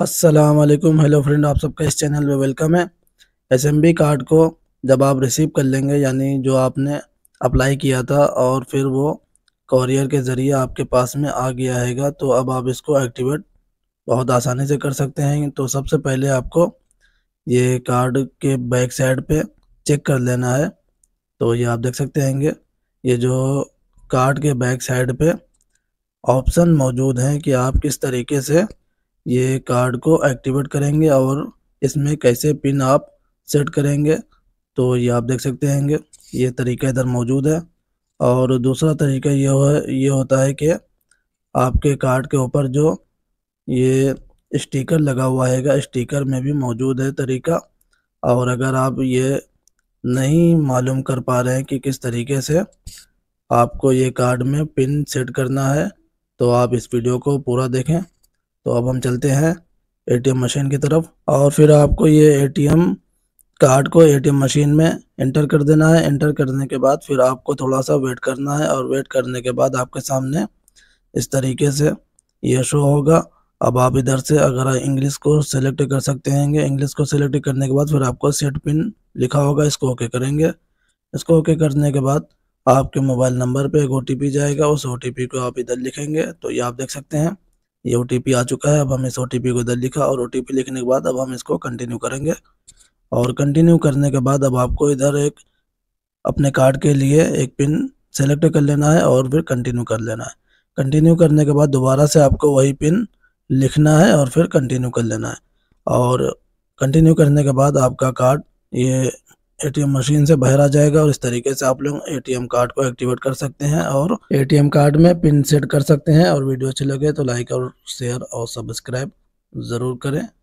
Aslam hello friend आप सबका इस चैनल में वेलकम है एसएमबी कार्ड को जब आप रिसीव कर लेंगे यानी जो आपने अप्लाई किया था और फिर वो कॉरियर के ज़रिए आपके पास में आ गया हैगा तो अब आप इसको एक्टिवेट बहुत आसानी से कर सकते हैं तो सबसे पहले आपको ये कार्ड के बैक साइड पे चेक कर लेना है तो ये आप देख सकते हैं ये जो कार्ड के बैक साइड पे ऑप्शन मौजूद हैं कि आप किस तरीके से ये कार्ड को एक्टिवेट करेंगे और इसमें कैसे पिन आप सेट करेंगे तो ये आप देख सकते हैं ये तरीका इधर मौजूद है और दूसरा तरीका ये हो ये होता है कि आपके कार्ड के ऊपर जो ये स्टिकर लगा हुआ हैगा स्टिकर में भी मौजूद है तरीका और अगर आप ये नहीं मालूम कर पा रहे हैं कि किस तरीके से आपको ये कार्ड में पिन सेट करना है तो आप इस वीडियो को पूरा देखें तो अब हम चलते हैं एटीएम मशीन की तरफ और फिर आपको ये एटीएम कार्ड को एटीएम मशीन में एंटर कर देना है एंटर करने के बाद फिर आपको थोड़ा सा वेट करना है और वेट करने के बाद आपके सामने इस तरीके से ये शो होगा अब आप इधर से अगर इंग्लिश को सेलेक्ट कर सकते हैं इंग्लिश को सेलेक्ट करने के बाद फिर आपको सेट पिन लिखा होगा इसको ओके करेंगे इसको ओके करने के बाद आपके मोबाइल नंबर पे एक ओ जाएगा उस ओ को आप इधर लिखेंगे तो ये आप देख सकते हैं ये ओ आ चुका है अब हम इस ओ को इधर लिखा और ओ लिखने के बाद अब हम इसको कंटिन्यू करेंगे और कंटिन्यू करने के बाद अब आपको इधर एक अपने कार्ड के लिए एक पिन सेलेक्ट कर लेना है और फिर कंटिन्यू कर लेना है कंटिन्यू करने के बाद दोबारा से आपको वही पिन लिखना है और फिर कंटिन्यू कर लेना है और कंटिन्यू करने के बाद आपका कार्ड ये एटीएम मशीन से आ जाएगा और इस तरीके से आप लोग एटीएम कार्ड को एक्टिवेट कर सकते हैं और एटीएम कार्ड में पिन सेट कर सकते हैं और वीडियो अच्छी लगे तो लाइक और शेयर और सब्सक्राइब ज़रूर करें